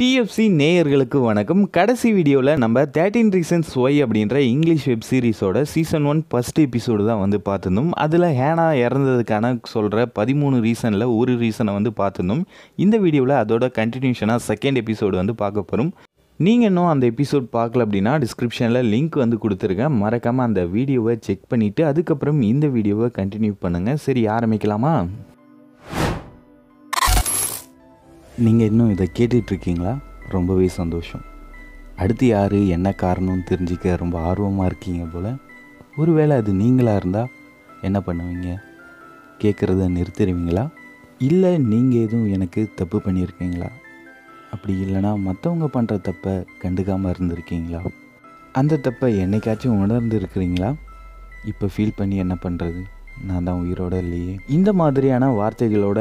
DFC நேயர்களுக்கு வணக்கம் கடைசி வீடியோவில் நம்ம தேர்ட்டீன் ரீசன்ஸ் ஒய் அப்படின்ற இங்கிலீஷ் வெப் சீரிஸோட சீசன் ஒன் ஃபஸ்ட் எபிசோடு தான் வந்து பார்த்துருந்தோம் அதில் ஹேனா இறந்ததுக்கான சொல்கிற பதிமூணு ரீசனில் ஒரு ரீசனை வந்து பார்த்துருந்தோம் இந்த வீடியோவில் அதோட கண்டினியூஷனாக செகண்ட் எபிசோடு வந்து பார்க்க போகிறோம் நீங்கள் இன்னும் அந்த எபிசோட் பார்க்கல அப்படின்னா டிஸ்கிரிப்ஷனில் லிங்க் வந்து கொடுத்துருக்கேன் மறக்காமல் அந்த வீடியோவை செக் பண்ணிவிட்டு அதுக்கப்புறம் இந்த வீடியோவை கண்டினியூ பண்ணுங்கள் சரி ஆரம்பிக்கலாமா நீங்கள் இன்னும் இதை கேட்டுட்ருக்கீங்களா ரொம்பவே சந்தோஷம் அடுத்து யார் என்ன காரணம்னு தெரிஞ்சிக்க ரொம்ப ஆர்வமாக இருக்கீங்க போல் ஒருவேளை அது நீங்களாக இருந்தால் என்ன பண்ணுவீங்க கேட்குறத நிறுத்துருவீங்களா இல்லை நீங்கள் எதுவும் எனக்கு தப்பு பண்ணியிருக்கீங்களா அப்படி இல்லைனா மற்றவங்க பண்ணுற தப்பை கண்டுக்காமல் இருந்திருக்கீங்களா அந்த தப்பை என்னைக்காச்சும் உணர்ந்துருக்குறீங்களா இப்போ ஃபீல் பண்ணி என்ன பண்ணுறது நான் தான் உயிரோட இல்லையே இந்த மாதிரியான வார்த்தைகளோட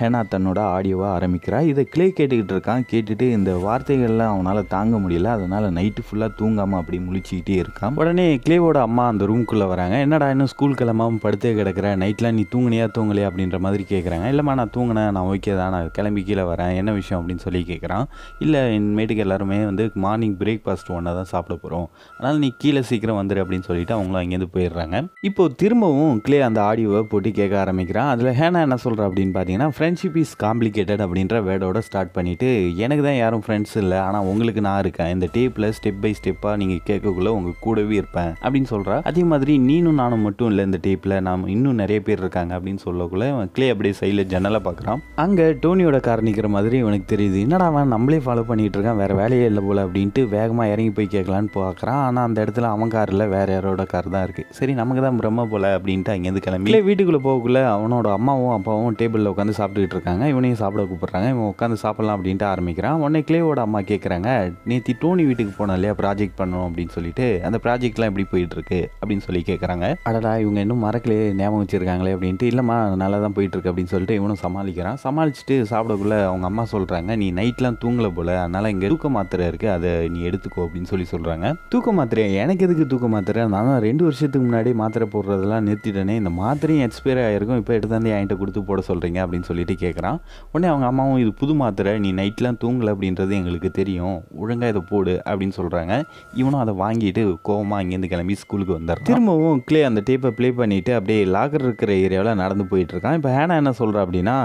ஹேனா தன்னோட ஆடியோவாக ஆரம்பிக்கிறா இதை கிளே கேட்டுக்கிட்டு இருக்கான் கேட்டுட்டு இந்த வார்த்தைகள்லாம் அவனால் தாங்க முடியல அதனால் நைட்டு ஃபுல்லாக தூங்காமல் அப்படி முழிச்சிக்கிட்டே இருக்கான் உடனே கிளேவோட அம்மா அந்த ரூம்குள்ளே வராங்க என்னடா இன்னும் ஸ்கூல் கிளம்பாமல் படுத்தே கிடக்கிற நைட்லாம் நீ தூங்கினியா தூங்கலையா அப்படின்ற மாதிரி கேட்குறாங்க இல்லைம்மா நான் தூங்கினேன் நான் ஓகே தான் நான் கிளம்பி கீழே வரேன் என்ன விஷயம் அப்படின்னு சொல்லி கேட்குறான் இல்லை இனிமேட்டுக்கு எல்லாருமே வந்து மார்னிங் பிரேக்ஃபாஸ்ட் ஒன்றா தான் சாப்பிட போகிறோம் அதனால் நீ கீழே சீக்கிரம் வந்துடு அப்படின்னு சொல்லிட்டு அவங்களும் அங்கேருந்து போயிடுறாங்க இப்போது திரும்பவும் கிளே அந்த அந்த ஆடியோவை போட்டு கேட்க ஆரம்பிக்கிறான் அதில் ஹேனா என்ன சொல்கிறா அப்படின்னு பார்த்தீங்கன்னா ஃப்ரெண்ட்ஷிப் இஸ் காம்ப்ளிகேட்டட் அப்படின்ற வேர்டோட ஸ்டார்ட் பண்ணிவிட்டு எனக்கு தான் யாரும் ஃப்ரெண்ட்ஸ் இல்லை ஆனால் உங்களுக்கு நான் இருக்கேன் இந்த டேப்பில் ஸ்டெப் பை ஸ்டெப்பாக நீங்கள் கேட்கக்குள்ளே உங்கள் கூடவே இருப்பேன் அப்படின்னு சொல்கிறா அதே மாதிரி நீனும் நானும் மட்டும் இல்லை இந்த டேப்பில் நாம் இன்னும் நிறைய பேர் இருக்காங்க அப்படின்னு சொல்லக்குள்ள க்ளே அப்படியே சைடில் ஜன்னலாக பார்க்குறான் அங்கே டோனியோட கார் நிற்கிற மாதிரி உனக்கு தெரியுது என்னடா அவன் நம்மளே ஃபாலோ பண்ணிகிட்டு இருக்கான் வேறு வேலையே இல்லை போல் அப்படின்ட்டு வேகமாக இறங்கி போய் கேட்கலான்னு பார்க்குறான் ஆனால் அந்த இடத்துல அவன் காரில் வேறு யாரோட கார் தான் இருக்குது சரி நமக்கு தான் பிரம்ம போல் அப்படின்ட்டு அங்கேருந்து கிளம்பி வீட்டுக்குள்ளே போகக்குள்ளே அவனோட அம்மாவும் அப்பாவும் டேபிளில் உட்காந்து சாப்பிட்டுக்கிட்டு இருக்காங்க இவனையும் சாப்பிட கூப்பிட்றாங்க இவன் உட்காந்து சாப்பிட்லாம் அப்படின்ட்டு ஆரம்பிக்கிறான் உடனே கிளேவோட அம்மா கேட்குறாங்க நேற்று டோனி வீட்டுக்கு போனோம் இல்லையா ப்ராஜெக்ட் பண்ணணும் அப்படின்னு சொல்லிட்டு அந்த ப்ராஜெக்ட்லாம் எப்படி போயிட்டுருக்கு அப்படின்னு சொல்லி கேட்குறாங்க அடடா இவங்க இன்னும் மறக்கலையே ஞாபகம் வச்சிருக்காங்களே அப்படின்ட்டு இல்லைம்மா நல்லா தான் போயிட்டுருக்கு அப்படின்னு சொல்லிட்டு இவனும் சமாளிக்கிறான் சமாளிச்சுட்டு சாப்பிடக்குள்ளே அவங்க அம்மா சொல்கிறாங்க நீ நைட்லாம் தூங்கலை போல் அதனால் இங்கே தூக்க மாத்திரை இருக்குது அதை நீ எடுத்துக்கோ அப்படின்னு சொல்லி சொல்கிறாங்க தூக்க மாத்திரை எனக்கு எதுக்கு தூக்க மாத்திரை நான் ரெண்டு வருஷத்துக்கு முன்னாடி மாத்திரை போடுறதெல்லாம் நிறுத்திட்டேனே இந்த மாத்திரையும் எக்ஸ்பைரி ஆகிருக்கும் இப்போ வந்து என்கிட்ட கொடுத்து போட சொல்கிறீங்க அப்படின்னு சொல்லிட்டு கேட்குறான் உடனே அவங்க அம்மாவும் இது புது மாத்திரை நீ நைட்லாம் தூங்கலை அப்படின்றது எங்களுக்கு தெரியும் ஒழுங்காக இதை போடு அப்படின்னு சொல்கிறாங்க இவனும் அதை வாங்கிட்டு கோவமாக இங்கேருந்து கிளம்பி ஸ்கூலுக்கு வந்தார் திரும்பவும் கிளே அந்த டேப்பை ப்ளே பண்ணிவிட்டு அப்படியே லாக்கர் இருக்கிற ஏரியாவில் நடந்து போயிட்டுருக்கான் இப்போ ஹேனா என்ன சொல்கிறா அப்படின்னா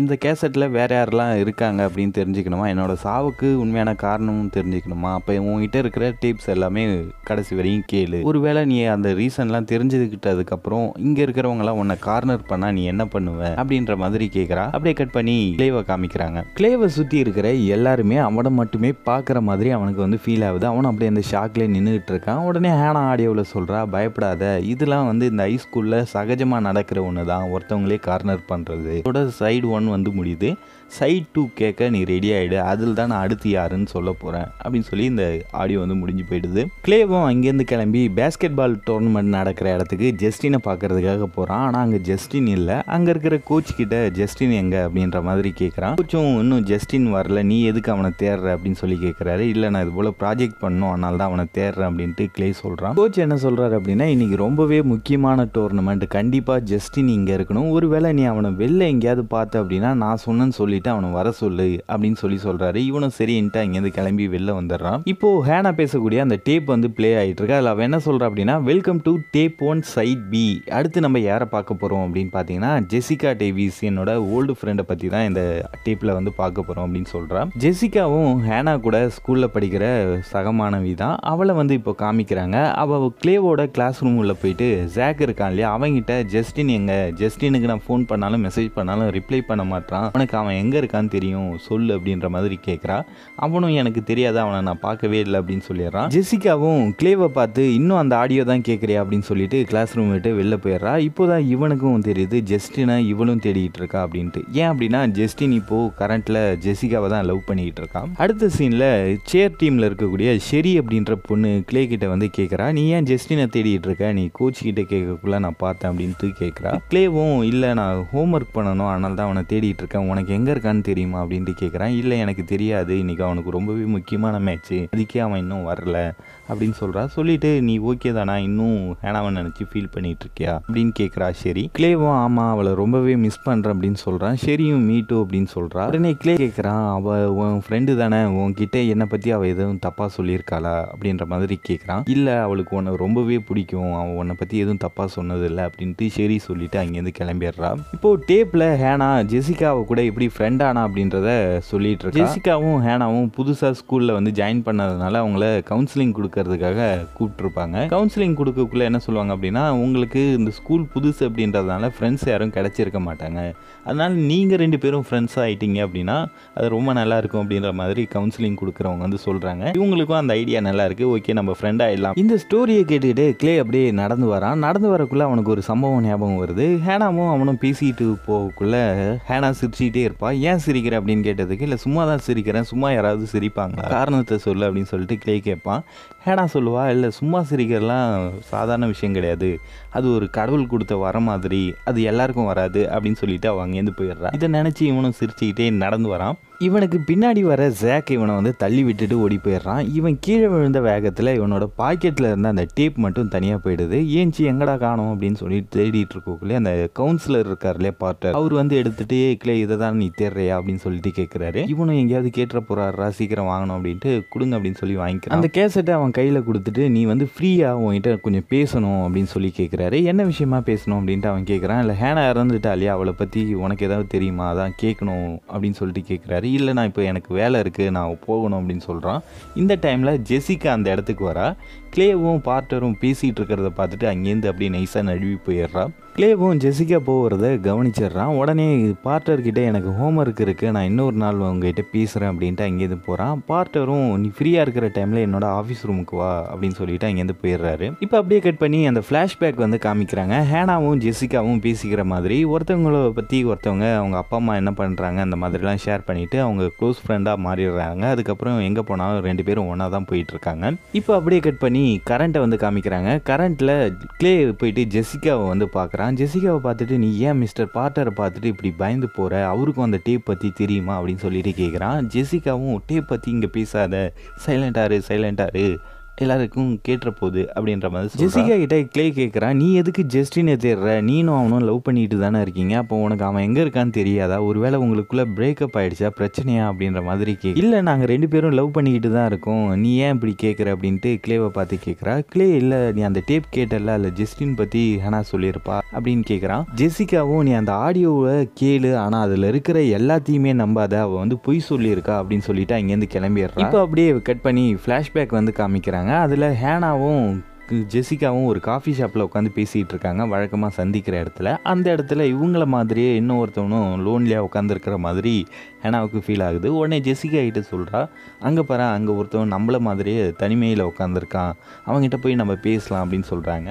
இந்த கேசட்டில் வேறு யாரெல்லாம் இருக்காங்க அப்படின்னு தெரிஞ்சுக்கணுமா என்னோடய சாவுக்கு உண்மையான காரணமும் தெரிஞ்சுக்கணுமா அப்போ உங்ககிட்ட இருக்கிற டேப்ஸ் எல்லாமே கடைசி வரையும் கேளு ஒருவேளை நீ அந்த ரீசன்லாம் தெரிஞ்சுக்கிட்டதுக்கப்புறம் இங்கே இருக்கிற இருக்கிறவங்களாம் உன்னை கார்னர் பண்ணா நீ என்ன பண்ணுவ அப்படின்ற மாதிரி கேட்குறா அப்படியே கட் பண்ணி கிளேவை காமிக்கிறாங்க கிளேவை சுற்றி இருக்கிற எல்லாருமே அவனை மட்டுமே பார்க்குற மாதிரி அவனுக்கு வந்து ஃபீல் ஆகுது அவனும் அப்படியே அந்த ஷாக்லேயே நின்றுட்டு இருக்கான் உடனே ஹேனா ஆடியோவில் சொல்கிறா பயப்படாத இதெல்லாம் வந்து இந்த ஹைஸ்கூலில் சகஜமாக நடக்கிற ஒன்று தான் ஒருத்தவங்களே கார்னர் பண்றது இதோட சைடு ஒன் வந்து முடியுது சைட் டூ கேட்க நீ ரெடி ஆகிடு அதில் தான் நான் அடுத்து யாருன்னு சொல்ல போகிறேன் அப்படின்னு சொல்லி இந்த ஆடியோ வந்து முடிஞ்சு போயிடுது கிளேவும் அங்கேருந்து கிளம்பி பேஸ்கெட் பால் டோர்னமெண்ட் நடக்கிற இடத்துக்கு ஜஸ்டினை பார்க்கறதுக்காக போகிறான் ஆனால் அங்கே ஜஸ்டின் இல்லை அங்கே இருக்கிற கோச் கிட்ட ஜஸ்டின் எங்கே அப்படின்ற மாதிரி கேட்குறான் கொஞ்சம் இன்னும் ஜஸ்டின் வரல நீ எதுக்கு அவனை தேடுற அப்படின்னு சொல்லி கேட்குறாரு இல்லை நான் இது போல் ப்ராஜெக்ட் பண்ணும் அதனால தான் அவனை தேடுறேன் அப்படின்ட்டு கிளே சொல்கிறான் கோச் என்ன சொல்கிறாரு அப்படின்னா இன்றைக்கி ரொம்பவே முக்கியமான டோர்னமெண்ட் கண்டிப்பாக ஜஸ்டின் இங்கே இருக்கணும் ஒருவேளை நீ அவனை வெளில எங்கேயாவது பார்த்த அப்படின்னா நான் சொன்னேன்னு சொல்லி சொல்லிட்டு அவனை வர சொல்லு அப்படின்னு சொல்லி சொல்கிறாரு இவனும் சரின்ட்டு அங்கேருந்து கிளம்பி வெளில வந்துடுறான் இப்போது ஹேனா பேசக்கூடிய அந்த டேப் வந்து ப்ளே ஆயிட்டு இருக்கா அதில் அவன் என்ன சொல்றா அப்படின்னா welcome to tape one side B அடுத்து நம்ம யாரை பார்க்க போகிறோம் அப்படின்னு பார்த்தீங்கன்னா ஜெசிகா டேவிஸ் என்னோட ஓல்டு ஃப்ரெண்டை பற்றி தான் இந்த டேப்பில் வந்து பார்க்க போகிறோம் அப்படின்னு சொல்கிறான் ஜெசிகாவும் ஹேனா கூட ஸ்கூலில் படிக்கிற சக மாணவி தான் அவளை வந்து இப்போ காமிக்கிறாங்க அவள் கிளேவோட கிளாஸ் ரூம் உள்ள போயிட்டு ஜாக் இருக்கான் இல்லையா அவங்கிட்ட ஜஸ்டின் எங்க ஜஸ்டினுக்கு நான் ஃபோன் பண்ணாலும் மெசேஜ் பண்ணாலும் ரிப்ளை பண்ண மாட்டான் அவனுக்கு அவன் எங்கே இருக்கான்னு தெரியும் சொல் அப்படின்ற மாதிரி கேட்குறா அவனும் எனக்கு தெரியாத அவனை நான் பார்க்கவே இல்லை அப்படின்னு சொல்லிடுறான் ஜெசிகாவும் கிளேவை பார்த்து இன்னும் அந்த ஆடியோ தான் கேட்குறியா அப்படின்னு சொல்லிட்டு கிளாஸ் ரூம் விட்டு வெளில போயிடுறா இப்போ தான் இவனுக்கும் தெரியுது ஜஸ்டினை இவளும் தேடிகிட்டு இருக்கா அப்படின்ட்டு ஏன் அப்படின்னா ஜஸ்டின் இப்போ கரண்ட்ல ஜெசிகாவை தான் லவ் பண்ணிக்கிட்டு இருக்கான் அடுத்த சீனில் சேர் டீமில் இருக்கக்கூடிய ஷெரி அப்படின்ற பொண்ணு கிளே கிட்ட வந்து கேட்குறா நீ ஏன் ஜஸ்டினை தேடிட்டு இருக்க நீ கோச் கிட்ட கேட்கக்குள்ள நான் பார்த்தேன் அப்படின்ட்டு கேட்குறா கிளேவும் இல்லை நான் ஹோம்ஒர்க் பண்ணணும் ஆனால் தான் அவனை தேடிட்டு இருக்கேன் உனக்கு எங்கே இருக்கான்னு தெரியுமா அப்படின்ட்டு கேட்குறான் இல்லை எனக்கு தெரியாது இன்றைக்கி அவனுக்கு ரொம்பவே முக்கியமான மேட்ச்சு அதுக்கே அவன் இன்னும் வரல அப்படின்னு சொல்கிறா சொல்லிட்டு நீ ஓகே தானா இன்னும் ஹேனாவை நினச்சி ஃபீல் பண்ணிட்டு இருக்கியா அப்படின்னு கேட்குறா ஷெரி கிளேவும் ஆமாம் அவளை ரொம்பவே மிஸ் பண்ணுறேன் அப்படின்னு சொல்கிறான் ஷெரியும் மீட்டும் அப்படின்னு சொல்கிறா உடனே கிளே கேட்குறான் அவள் உன் ஃப்ரெண்டு தானே உன்கிட்ட என்னை பற்றி அவள் எதுவும் தப்பாக சொல்லியிருக்காளா அப்படின்ற மாதிரி கேட்குறான் இல்லை அவளுக்கு உன்னை ரொம்பவே பிடிக்கும் அவன் உன்னை பற்றி எதுவும் தப்பாக சொன்னதில்லை அப்படின்ட்டு ஷெரி சொல்லிவிட்டு அங்கேருந்து கிளம்பிடுறா இப்போது டேப்பில் ஹேனா ஜெசிகாவை கூட எப்படி ஃப்ரெண்டானா அப்படின்றத சொல்லிட்டு ஜெசிகாவும் ஹேனாவும் புதுசாக ஸ்கூலில் வந்து ஜாயின் பண்ணதுனால அவங்கள கவுன்சிலிங் கொடுக்க கொடுக்கறதுக்காக கூப்பிட்டுருப்பாங்க கவுன்சிலிங் கொடுக்கக்குள்ளே என்ன சொல்லுவாங்க அப்படின்னா உங்களுக்கு இந்த ஸ்கூல் புதுசு அப்படின்றதுனால ஃப்ரெண்ட்ஸ் யாரும் கிடச்சிருக்க மாட்டாங்க அதனால் நீங்கள் ரெண்டு பேரும் ஃப்ரெண்ட்ஸாக ஆகிட்டீங்க அப்படின்னா அது ரொம்ப நல்லாயிருக்கும் அப்படின்ற மாதிரி கவுன்சிலிங் கொடுக்குறவங்க வந்து சொல்கிறாங்க இவங்களுக்கும் அந்த ஐடியா நல்லா இருக்குது ஓகே நம்ம ஃப்ரெண்ட் ஆகிடலாம் இந்த ஸ்டோரியை கேட்டுக்கிட்டு கிளே அப்படியே நடந்து வரான் நடந்து வரக்குள்ளே அவனுக்கு ஒரு சம்பவம் ஞாபகம் வருது ஹேனாவும் அவனும் பேசிட்டு போகக்குள்ளே ஹேனா சிரிச்சுக்கிட்டே இருப்பான் ஏன் சிரிக்கிற அப்படின்னு கேட்டதுக்கு இல்லை சும்மா தான் சிரிக்கிறேன் சும்மா யாராவது சிரிப்பாங்களா காரணத்தை சொல்லு அப்படின்னு சொல்லிட்டு கிளே கேட்பான் ஹேடா சொல்லுவா இல்லை சும்மா சிரிக்கிறலாம் சாதாரண விஷயம் கிடையாது அது ஒரு கடவுள் கொடுத்த வர மாதிரி அது எல்லாருக்கும் வராது அப்படின்னு சொல்லிட்டு அவங்க எழுந்து போயிடுறான் இதை நினச்சி இவனும் சிரிச்சுக்கிட்டே நடந்து வரான் இவனுக்கு பின்னாடி வர ஜேக் இவனை வந்து தள்ளி விட்டுட்டு ஓடி போயிடுறான் இவன் கீழே விழுந்த வேகத்தில் இவனோட பாக்கெட்டில் இருந்த அந்த டேப் மட்டும் தனியாக போயிடுது ஏஞ்சி எங்கடா காணும் அப்படின்னு சொல்லி தேடிட்டு இருக்கோக்குள்ளே அந்த கவுன்சிலர் இருக்காருலே பார்ட்டர் அவர் வந்து எடுத்துட்டு கிளே இதை தான் நீ தேடுறியா அப்படின்னு சொல்லிட்டு கேட்குறாரு இவனும் எங்கேயாவது கேட்டுற போறாரா சீக்கிரம் வாங்கணும் அப்படின்ட்டு கொடுங்க அப்படின்னு சொல்லி வாங்கிக்கிறான் அந்த கேசட்டை அவன் கையில் கொடுத்துட்டு நீ வந்து ஃப்ரீயாக உன்கிட்ட கொஞ்சம் பேசணும் அப்படின்னு சொல்லி கேட்குறாரு என்ன விஷயமா பேசணும் அப்படின்ட்டு அவன் கேட்குறான் இல்லை ஹேனா இறந்துட்டா இல்லையா அவளை பற்றி உனக்கு ஏதாவது தெரியுமா அதான் கேட்கணும் அப்படின்னு சொல்லிட்டு கேட்குறாரு சரி இல்லை நான் இப்போ எனக்கு வேலை இருக்குது நான் போகணும் அப்படின்னு சொல்கிறான் இந்த டைமில் ஜெசிகா அந்த இடத்துக்கு வரா கிளேவும் பார்ட்டரும் பேசிகிட்டு இருக்கிறத பார்த்துட்டு அங்கேருந்து அப்படியே நைஸாக நழுவி போயிடுறான் கிளேவும் ஜெசிகா போகிறத கவனிச்சிடுறான் உடனே பார்ட்டர்கிட்ட எனக்கு ஹோம் ஒர்க் இருக்குது நான் இன்னொரு நாள் உங்ககிட்ட பேசுகிறேன் அப்படின்ட்டு அங்கேருந்து போகிறான் பார்ட்டரும் நீ ஃப்ரீயாக இருக்கிற டைமில் என்னோட ஆஃபீஸ் ரூமுக்கு வா அப்படின்னு சொல்லிட்டு அங்கேருந்து போயிடுறாரு இப்போ அப்படியே கட் பண்ணி அந்த ஃப்ளாஷ்பேக் வந்து காமிக்கிறாங்க ஹேனாவும் ஜெசிகாவும் பேசிக்கிற மாதிரி ஒருத்தவங்கள பற்றி ஒருத்தவங்க அவங்க அப்பா அம்மா என்ன பண்ணுறாங்க அந்த மாதிரிலாம் ஷேர் பண்ணிவிட்டு அவங்க க்ளோஸ் ஃப்ரெண்டாக மாறிடுறாங்க அதுக்கப்புறம் எங்கே போனாலும் ரெண்டு பேரும் ஒன்றா தான் போயிட்டுருக்காங்க இப்போ அப்படியே கட் பண்ணி பண்ணி கரண்ட்டை வந்து காமிக்கிறாங்க கரண்ட்டில் கிளே போயிட்டு ஜெசிகாவை வந்து பார்க்குறான் ஜெசிகாவை பார்த்துட்டு நீ ஏன் மிஸ்டர் பார்ட்டரை பார்த்துட்டு இப்படி பயந்து போகிற அவருக்கும் அந்த டேப் பற்றி தெரியுமா அப்படின்னு சொல்லிட்டு கேட்குறான் ஜெசிகாவும் டேப் பற்றி இங்கே பேசாத சைலண்டாரு சைலண்டாரு எல்லாருக்கும் கேட்டுற போகுது அப்படின்ற மாதிரி ஜெசிகா கிட்ட கிளே கேட்குறான் நீ எதுக்கு ஜெஸ்டின்னு தேடுற நீனும் அவனும் லவ் பண்ணிட்டு தானே இருக்கீங்க அப்போ உனக்கு அவன் எங்கே இருக்கான்னு தெரியாதா ஒருவேளை உங்களுக்குள்ளே பிரேக்கப் ஆகிடுச்சா பிரச்சனையா அப்படின்ற மாதிரி கே இல்லை நாங்கள் ரெண்டு பேரும் லவ் பண்ணிக்கிட்டு தான் இருக்கோம் நீ ஏன் இப்படி கேட்குற அப்படின்ட்டு கிளேவை பார்த்து கேட்குறா கிளே இல்லை நீ அந்த டேப் கேட்டல இல்லை ஜெஸ்டின் பற்றி ஹனா சொல்லியிருப்பா அப்படின்னு கேட்குறான் ஜெசிகாவும் நீ அந்த ஆடியோவை கேளு ஆனால் அதில் இருக்கிற எல்லாத்தையுமே நம்பாத அவள் வந்து பொய் சொல்லியிருக்கா அப்படின்னு சொல்லிட்டு அங்கேருந்து கிளம்பிடுறான் இப்போ அப்படியே கட் பண்ணி ஃப்ளாஷ்பேக் வந்து காமிக்கிறாங்க இருக்காங்க அதில் ஹேனாவும் ஜெசிகாவும் ஒரு காஃபி ஷாப்பில் உட்காந்து பேசிகிட்டு இருக்காங்க வழக்கமாக சந்திக்கிற இடத்துல அந்த இடத்துல இவங்கள மாதிரியே இன்னும் லோன்லியாக உட்காந்துருக்கிற மாதிரி ஹெனாவுக்கு ஃபீல் ஆகுது உடனே ஜெசிகா கிட்ட சொல்கிறா அங்கே பாரு அங்கே ஒருத்தவன் நம்மள மாதிரியே தனிமையில் உட்காந்துருக்கான் அவங்ககிட்ட போய் நம்ம பேசலாம் அப்படின்னு சொல்கிறாங்க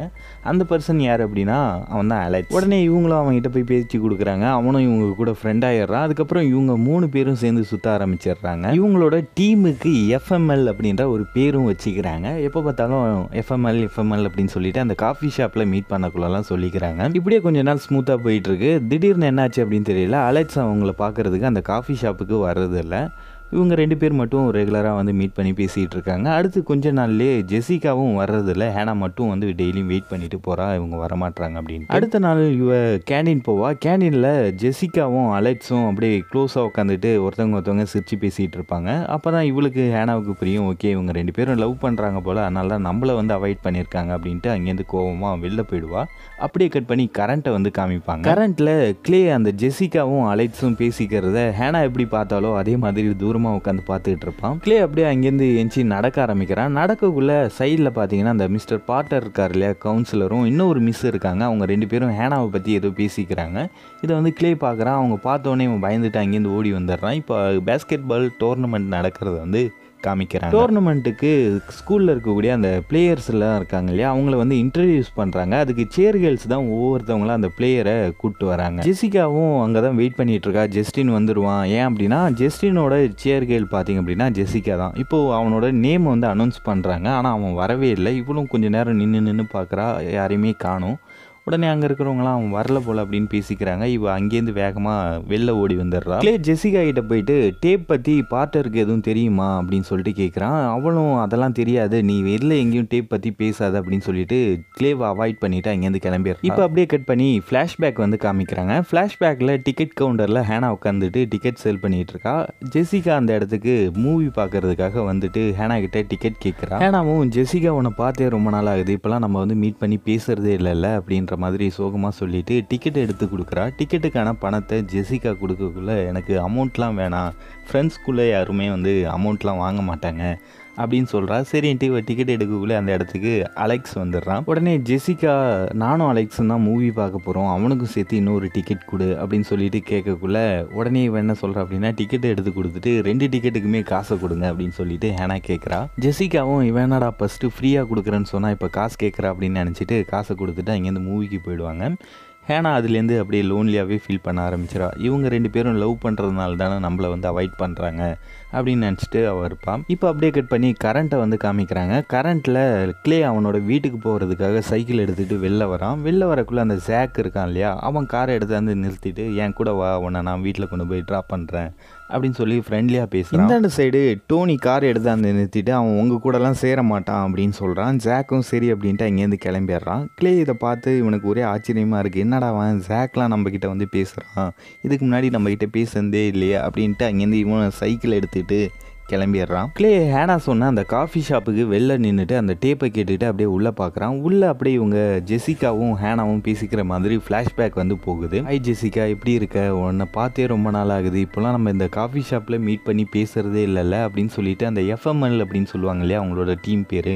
அந்த பர்சன் யார் அப்படின்னா அவன் தான் அலெக்ஸ் உடனே இவங்களும் அவங்ககிட்ட போய் பேச்சு கொடுக்குறாங்க அவனும் இவங்க கூட ஃப்ரெண்ட் ஆயிடுறான் அதுக்கப்புறம் இவங்க மூணு பேரும் சேர்ந்து சுற்ற ஆரம்பிச்சிடுறாங்க இவங்களோட டீமுக்கு எஃப்எம்எல் அப்படின்ற ஒரு பேரும் வச்சுக்கிறாங்க எப்போ பார்த்தாலும் எஃப்எம்எல் எஃப்எம்எல் அப்படின்னு சொல்லிட்டு அந்த காஃபி ஷாப்பில் மீட் பண்ணக்குள்ளலாம் சொல்லிக்கிறாங்க இப்படியே கொஞ்ச நாள் ஸ்மூத்தாக போயிட்டுருக்கு திடீர்னு என்னாச்சு அப்படின்னு தெரியல அலெக்ஸ் அவங்கள பார்க்குறதுக்கு அந்த காஃபி ஷாப்புக்கு வர்றதில்லை இவங்க ரெண்டு பேர் மட்டும் ரெகுலராக வந்து மீட் பண்ணி பேசிகிட்டு இருக்காங்க அடுத்து கொஞ்ச நாள்லேயே ஜெசிகாவும் வர்றதில்ல ஹேனா மட்டும் வந்து டெய்லியும் வெயிட் பண்ணிட்டு போகிறா இவங்க வரமாட்டாங்க அப்படின்னு அடுத்த நாள் இவ கேண்டீன் போவா கேண்டீனில் ஜெசிகாவும் அலெக்ஸும் அப்படியே க்ளோஸாக உட்காந்துட்டு ஒருத்தவங்க ஒருத்தவங்க சிரித்து பேசிகிட்டு இருப்பாங்க அப்போ தான் இவளுக்கு ஹேனாவுக்கு புரியும் ஓகே இவங்க ரெண்டு பேரும் லவ் பண்ணுறாங்க போல் அதனால தான் நம்மளை வந்து அவாய்ட் பண்ணியிருக்காங்க அப்படின்ட்டு அங்கேருந்து கோவமாக வெளில போயிடுவா அப்படியே கட் பண்ணி கரண்ட்டை வந்து காமிப்பாங்க கரண்ட்டில் கிளே அந்த ஜெசிகாவும் அலெக்ஸும் பேசிக்கிறத ஹேனா எப்படி பார்த்தாலோ அதே மாதிரி தூரம் ஓரமாக உட்காந்து பார்த்துக்கிட்டு இருப்பான் கிளே அப்படியே அங்கேருந்து எஞ்சி நடக்க ஆரம்பிக்கிறான் நடக்கக்குள்ள சைடில் பார்த்தீங்கன்னா அந்த மிஸ்டர் பாட்டர் இருக்கார் இல்லையா கவுன்சிலரும் இன்னொரு மிஸ் இருக்காங்க அவங்க ரெண்டு பேரும் ஹேனாவை பற்றி ஏதோ பேசிக்கிறாங்க இதை வந்து கிளே பார்க்குறான் அவங்க பார்த்தோன்னே இவன் பயந்துட்டு அங்கேருந்து ஓடி வந்துடுறான் இப்போ பேஸ்கெட் பால் டோர்னமெண்ட் நடக்கிறது வந்து காமிக்கிறாங்க டோர்னமெண்ட்டுக்கு ஸ்கூலில் இருக்கக்கூடிய அந்த பிளேயர்ஸ்லாம் இருக்காங்க இல்லையா அவங்கள வந்து இன்ட்ரடியூஸ் பண்ணுறாங்க அதுக்கு சேர் கேர்ள்ஸ் தான் ஒவ்வொருத்தவங்களும் அந்த பிளேயரை கூப்பிட்டு வராங்க ஜெசிகாவும் அங்கே தான் வெயிட் பண்ணிட்டு இருக்கா ஜெஸ்டின் வந்துடுவான் ஏன் அப்படின்னா ஜெஸ்டினோட சேர் கேர்ள் பார்த்தீங்க அப்படின்னா ஜெசிகா தான் இப்போது அவனோட நேம் வந்து அனௌன்ஸ் பண்ணுறாங்க ஆனால் அவன் வரவே இல்லை இவளும் கொஞ்சம் நேரம் நின்று நின்று பார்க்குறா யாரையுமே காணும் உடனே அங்கே இருக்கிறவங்களாம் அவன் வரல போல அப்படின்னு பேசிக்கிறாங்க இவ அங்கேருந்து வேகமாக வெளில ஓடி வந்துடுறா கிளே ஜெசிகா கிட்ட போயிட்டு டேப் பற்றி பார்ட்டருக்கு எதுவும் தெரியுமா அப்படின்னு சொல்லிட்டு கேட்குறான் அவளும் அதெல்லாம் தெரியாது நீ வெளில எங்கேயும் டேப் பற்றி பேசாத அப்படின்னு சொல்லிட்டு கிளேவை அவாய்ட் பண்ணிவிட்டு அங்கேருந்து கிளம்பிடுற இப்போ அப்படியே கட் பண்ணி ஃப்ளாஷ்பேக் வந்து காமிக்கிறாங்க ஃப்ளாஷ்பேக்கில் டிக்கெட் கவுண்டரில் ஹேனா உட்காந்துட்டு டிக்கெட் சேல் பண்ணிகிட்டு இருக்கா ஜெசிகா அந்த இடத்துக்கு மூவி பார்க்கறதுக்காக வந்துட்டு ஹேனா கிட்ட டிக்கெட் கேட்குறான் ஹேனாவும் ஜெசிகா உன்னை பார்த்தே ரொம்ப நாள் ஆகுது இப்போலாம் நம்ம வந்து மீட் பண்ணி பேசுறதே இல்லைல்ல அப்படின்ற மாதிரி சோகமாக சொல்லிவிட்டு டிக்கெட் எடுத்து கொடுக்குறா டிக்கெட்டுக்கான பணத்தை ஜெசிகா கொடுக்கக்குள்ளே எனக்கு அமௌண்ட்லாம் வேணாம் ஃப்ரெண்ட்ஸ்குள்ளே யாருமே வந்து அமௌண்ட்லாம் வாங்க மாட்டாங்க அப்படின்னு சொல்றா சரி டிக்கெட் எடுக்கக்குள்ளே அந்த இடத்துக்கு அலெக்ஸ் வந்துடுறான் உடனே ஜெசிகா நானும் அலெக்ஸ் தான் மூவி பார்க்க போகிறோம் அவனுக்கும் சேர்த்து இன்னொரு டிக்கெட் கொடு அப்படின்னு சொல்லிட்டு கேட்கக்குள்ள உடனே இவன் என்ன சொல்கிறா அப்படின்னா டிக்கெட் எடுத்து கொடுத்துட்டு ரெண்டு டிக்கெட்டுக்குமே காசை கொடுங்க அப்படின்னு சொல்லிட்டு ஹேனா கேட்குறா ஜெசிகாவும் இவன் என்னடா ஃபஸ்ட்டு ஃப்ரீயாக கொடுக்குறேன்னு சொன்னால் இப்போ காசு கேட்குறா அப்படின்னு நினச்சிட்டு காசை கொடுத்துட்டு அங்கேருந்து மூவிக்கு போயிடுவாங்க ஹேனா அதுலேருந்து அப்படியே லோன்லியாகவே ஃபீல் பண்ண ஆரம்பிச்சிடா இவங்க ரெண்டு பேரும் லவ் பண்ணுறதுனால தானே நம்மளை வந்து அவாய்ட் பண்ணுறாங்க அப்படின்னு நினச்சிட்டு அவள் இருப்பான் இப்போ அப்படியே கட் பண்ணி கரண்ட்டை வந்து காமிக்கிறாங்க கரண்ட்டில் கிளே அவனோட வீட்டுக்கு போகிறதுக்காக சைக்கிள் எடுத்துகிட்டு வெளில வரான் வெளில வரக்குள்ளே அந்த ஜாக் இருக்கான் இல்லையா அவன் காரை எடுத்து வந்து நிறுத்திட்டு என் கூட வா உன்னை நான் வீட்டில் கொண்டு போய் ட்ராப் பண்ணுறேன் அப்படின்னு சொல்லி ஃப்ரெண்ட்லியாக பேசுகிறான் இந்த சைடு டோனி கார் எடுத்து அந்த நிறுத்திட்டு அவன் உங்கள் கூடலாம் சேர மாட்டான் அப்படின்னு சொல்கிறான் ஜாக்கும் சரி அப்படின்ட்டு அங்கேருந்து கிளம்பிடுறான் கிளே இதை பார்த்து இவனுக்கு ஒரே ஆச்சரியமாக இருக்குது என்னடா அவன் ஜாக்லாம் நம்மக்கிட்ட வந்து பேசுகிறான் இதுக்கு முன்னாடி நம்மக்கிட்ட பேசுனதே இல்லையே அப்படின்ட்டு அங்கேருந்து இவன் சைக்கிள் எடுத்து எடுத்துட்டு கிளம்பிடுறான் கிளே ஹேனா சொன்ன அந்த காஃபி ஷாப்புக்கு வெளில நின்றுட்டு அந்த டேப்பை கேட்டுட்டு அப்படியே உள்ளே பார்க்குறான் உள்ளே அப்படியே இவங்க ஜெசிகாவும் ஹேனாவும் பேசிக்கிற மாதிரி ஃப்ளாஷ்பேக் வந்து போகுது ஐ ஜெசிகா எப்படி இருக்க உன்னை பார்த்தே ரொம்ப நாள் ஆகுது இப்போலாம் நம்ம இந்த காஃபி ஷாப்பில் மீட் பண்ணி பேசுகிறதே இல்லைல்ல அப்படின்னு சொல்லிட்டு அந்த எஃப்எம்எல் அப்படின்னு சொல்லுவாங்க இல்லையா அவங்களோட டீம் பேர்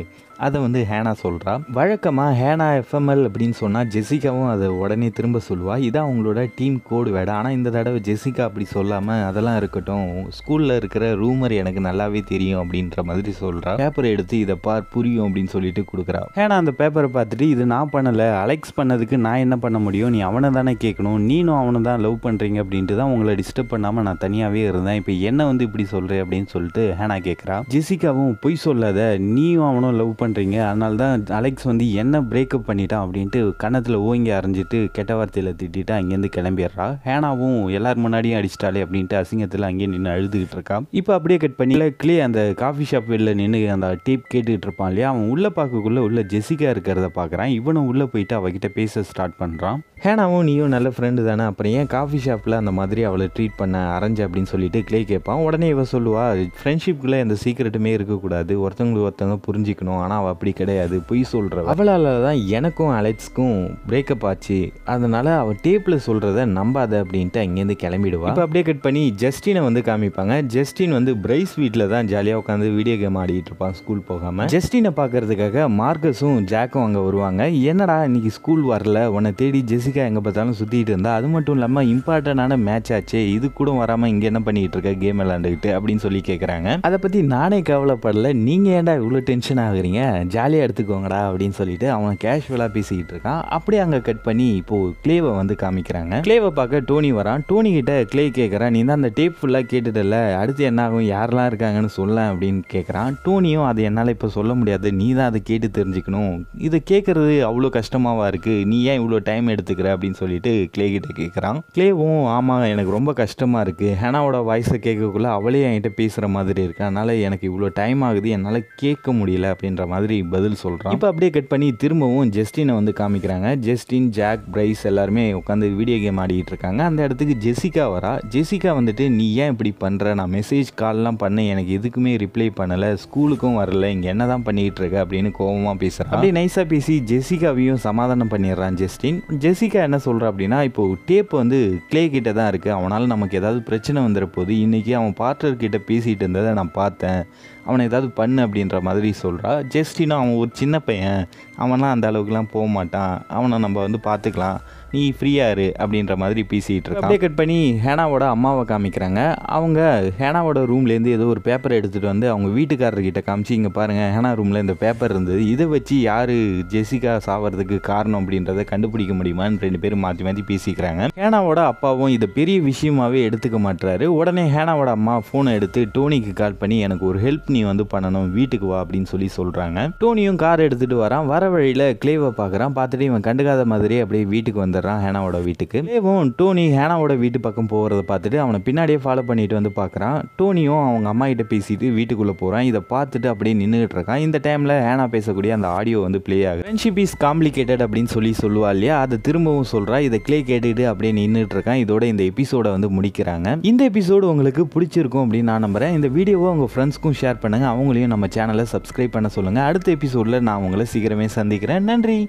அதை வந்து ஹேனா சொல்கிறா வழக்கமாக ஹேனா எஃப்எம்எல் அப்படின்னு சொன்னால் ஜெசிகாவும் அதை உடனே திரும்ப சொல்லுவாள் இதான் அவங்களோட டீம் கோடு வேடா ஆனால் இந்த தடவை ஜெசிகா அப்படி சொல்லாமல் அதெல்லாம் இருக்கட்டும் ஸ்கூலில் இருக்கிற ரூமர் எனக்கு நல்லாவே தெரியும் அப்படின்ற மாதிரி சொல்கிறா பேப்பரை எடுத்து இதை பார் புரியும் அப்படின்னு சொல்லிட்டு கொடுக்குறா ஹேனா அந்த பேப்பரை பார்த்துட்டு இது நான் பண்ணலை அலெக்ஸ் பண்ணதுக்கு நான் என்ன பண்ண முடியும் நீ அவனை தானே கேட்கணும் நீனும் அவனை தான் லவ் பண்ணுறீங்க அப்படின்ட்டு தான் உங்களை டிஸ்டர்ப் பண்ணாமல் நான் தனியாகவே இருந்தேன் இப்போ என்ன வந்து இப்படி சொல்கிறேன் அப்படின்னு சொல்லிட்டு ஹேனா கேட்குறா ஜெசிகாவும் பொய் சொல்லாத நீயும் அவனும் லவ் பண்ண பண்ணுறீங்க அதனால தான் அலெக்ஸ் வந்து என்ன பிரேக்கப் பண்ணிட்டான் அப்படின்ட்டு கன்னத்தில் ஓங்கி அரைஞ்சிட்டு கெட்ட வார்த்தையில் திட்டிட்டு அங்கேருந்து கிளம்பிடுறா ஹேனாவும் எல்லார் முன்னாடியும் அடிச்சிட்டாலே அப்படின்ட்டு அசிங்கத்தில் அங்கேயே நின்று அழுதுகிட்டு இருக்கான் இப்போ அப்படியே கட் பண்ணி கிளே அந்த காஃபி ஷாப் வெளில நின்று அந்த டேப் கேட்டுக்கிட்டு இருப்பான் இல்லையா அவன் உள்ளே பார்க்கக்குள்ளே உள்ள ஜெசிகா இருக்கிறத பார்க்குறான் இவனும் உள்ளே போயிட்டு அவகிட்ட பேச ஸ்டார்ட் பண்ணுறான் ஹேனாவும் நீயும் நல்ல ஃப்ரெண்டு தானே அப்புறம் ஏன் காஃபி ஷாப்பில் அந்த மாதிரி அவளை ட்ரீட் பண்ண அரைஞ்ச அப்படின்னு சொல்லிட்டு கிளே கேட்பான் உடனே இவன் சொல்லுவா ஃப்ரெண்ட்ஷிப்புக்குள்ளே எந்த சீக்கிரட்டுமே இருக்கக்கூடாது ஒருத்தவங்களுக்கு ஒருத்தவங்க புரிஞ்சிக்கணும் ஆனால் ஆனால் அவள் அப்படி கிடையாது பொய் சொல்கிற அவளால் தான் எனக்கும் அலெக்ஸ்க்கும் பிரேக்கப் ஆச்சு அதனால் அவள் டேப்பில் சொல்கிறத நம்பாத அப்படின்ட்டு அங்கேருந்து கிளம்பிடுவாள் இப்போ அப்படியே கட் பண்ணி ஜஸ்டினை வந்து காமிப்பாங்க ஜஸ்டின் வந்து பிரைஸ் வீட்டில் தான் ஜாலியாக உட்காந்து வீடியோ கேம் ஆடிட்டு இருப்பான் ஸ்கூல் போகாமல் ஜஸ்டினை பார்க்கறதுக்காக மார்க்கஸும் ஜாக்கும் அங்கே வருவாங்க என்னடா இன்னைக்கு ஸ்கூல் வரல உன்னை தேடி ஜெசிகா எங்கே பார்த்தாலும் சுற்றிட்டு இருந்தா அது மட்டும் இல்லாமல் இம்பார்ட்டண்டான மேட்ச் ஆச்சு இது கூட வராமல் இங்கே என்ன பண்ணிக்கிட்டு இருக்க கேம் விளாண்டுக்கிட்டு அப்படின்னு சொல்லி கேட்குறாங்க அதை பற்றி நானே கவலைப்படல நீங்கள் ஏன்டா இவ்வளோ டென்ஷன் ஆகுறீங்க ஜாலியாக எடுத்துக்கோங்கடா அப்படின்னு சொல்லிட்டு அவன் கேஷுவலாக பேசிக்கிட்டு இருக்கான் அப்படியே அங்கே கட் பண்ணி இப்போது க்ளேவை வந்து காமிக்கிறாங்க க்ளேவை பார்க்க டோனி வரான் டோனி கிட்ட க்ளே கேட்குறான் நீ தான் அந்த டேப் ஃபுல்லாக கேட்டுட்டல அடுத்து என்ன ஆகும் யாரெல்லாம் இருக்காங்கன்னு சொல்ல அப்படின்னு கேட்குறான் டோனியும் அது என்னால் இப்போ சொல்ல முடியாது நீ தான் அதை கேட்டு தெரிஞ்சுக்கணும் இதை கேட்குறது அவ்வளோ கஷ்டமாக இருக்குது நீ ஏன் இவ்வளோ டைம் எடுத்துக்கிற அப்படின்னு சொல்லிட்டு க்ளே கிட்ட கேட்குறான் க்ளேவும் ஆமாம் எனக்கு ரொம்ப கஷ்டமாக இருக்குது ஹேனாவோட வாய்ஸை கேட்கக்குள்ளே அவளே என்கிட்ட பேசுகிற மாதிரி இருக்கு அதனால் எனக்கு இவ்வளோ டைம் ஆகுது என்னால் கேட்க முடியல அப்படின்ற மாதிரி பதில் சொல்கிறான் இப்போ அப்படியே கட் பண்ணி திரும்பவும் ஜெஸ்டினை வந்து காமிக்கிறாங்க ஜெஸ்டின் ஜாக் பிரைஸ் எல்லாருமே உட்காந்து வீடியோ கேம் ஆடிக்கிட்டு இருக்காங்க அந்த இடத்துக்கு ஜெசிகா வரா ஜெசிகா வந்துட்டு நீ ஏன் இப்படி பண்ணுற நான் மெசேஜ் கால்லாம் பண்ண எனக்கு எதுக்குமே ரிப்ளை பண்ணலை ஸ்கூலுக்கும் வரல இங்கே என்ன தான் பண்ணிக்கிட்டு இருக்க அப்படின்னு கோபமாக பேசுகிறான் அப்படியே நைஸாக பேசி ஜெசிகாவையும் சமாதானம் பண்ணிடுறான் ஜெஸ்டின் ஜெசிகா என்ன சொல்கிற அப்படின்னா இப்போ டேப் வந்து கிளே கிட்ட தான் இருக்குது அவனால் நமக்கு ஏதாவது பிரச்சனை வந்துட போது இன்றைக்கி அவன் பார்ட்னர் கிட்ட பேசிகிட்டு இருந்ததை நான் பார்த்தேன் அவனை ஏதாவது பண்ணு அப்படின்ற மாதிரி சொல்கிறா ஜெஸ்டினா அவன் ஒரு சின்ன பையன் அவனாம் அந்த அளவுக்குலாம் போக மாட்டான் அவனை நம்ம வந்து பார்த்துக்கலாம் நீ ஃப்ரீயாக இரு அப்படின்ற மாதிரி பேசிகிட்டு இருக்கான் அப்படியே கட் பண்ணி ஹேனாவோட அம்மாவை காமிக்கிறாங்க அவங்க ஹேனாவோட ரூம்லேருந்து ஏதோ ஒரு பேப்பர் எடுத்துகிட்டு வந்து அவங்க வீட்டுக்காரர்கிட்ட காமிச்சு இங்கே பாருங்கள் ஹேனா ரூமில் இந்த பேப்பர் இருந்தது இதை வச்சு யார் ஜெசிகா சாவதுக்கு காரணம் அப்படின்றத கண்டுபிடிக்க முடியுமான்னு ரெண்டு பேரும் மாற்றி மாற்றி பேசிக்கிறாங்க ஹேனாவோட அப்பாவும் இதை பெரிய விஷயமாகவே எடுத்துக்க மாட்டுறாரு உடனே ஹேனாவோட அம்மா ஃபோனை எடுத்து டோனிக்கு கால் பண்ணி எனக்கு ஒரு ஹெல்ப் நீ வந்து பண்ணணும் வீட்டுக்கு வா அப்படின்னு சொல்லி சொல்கிறாங்க டோனியும் கார் எடுத்துகிட்டு வரான் வர வழியில் கிளேவை பார்க்குறான் பார்த்துட்டு இவன் கண்டுக்காத மாதிரியே அப்படியே வீட்டுக்கு வந்து வந்துடுறான் ஹேனாவோட வீட்டுக்கு தேவும் டோனி ஹேனாவோட வீட்டு பக்கம் போகிறத பார்த்துட்டு அவனை பின்னாடியே ஃபாலோ பண்ணிட்டு வந்து பார்க்குறான் டோனியும் அவங்க அம்மா கிட்ட பேசிட்டு வீட்டுக்குள்ளே போகிறான் இதை பார்த்துட்டு அப்படியே நின்றுட்டு இருக்கான் இந்த டைமில் ஹேனா பேசக்கூடிய அந்த ஆடியோ வந்து ப்ளே ஆகுது ஃப்ரெண்ட்ஷிப் இஸ் காம்ப்ளிகேட்டட் அப்படின்னு சொல்லி சொல்லுவா இல்லையா அதை திரும்பவும் சொல்கிறா இதை கிளே கேட்டுகிட்டு அப்படியே நின்றுட்டு இருக்கான் இதோட இந்த எபிசோடை வந்து முடிக்கிறாங்க இந்த எபிசோடு உங்களுக்கு பிடிச்சிருக்கும் அப்படின்னு நான் நம்புகிறேன் இந்த வீடியோவை உங்கள் ஃப்ரெண்ட்ஸ்க்கும் ஷேர் பண்ணுங்கள் அவங்களையும் நம்ம சேனலை சப்ஸ்கிரைப் பண்ண சொல்லுங்கள் அடுத்த எபிசோடில் நான் உங்களை சீக்கிரமே சந்திக்கிறேன் நன்றி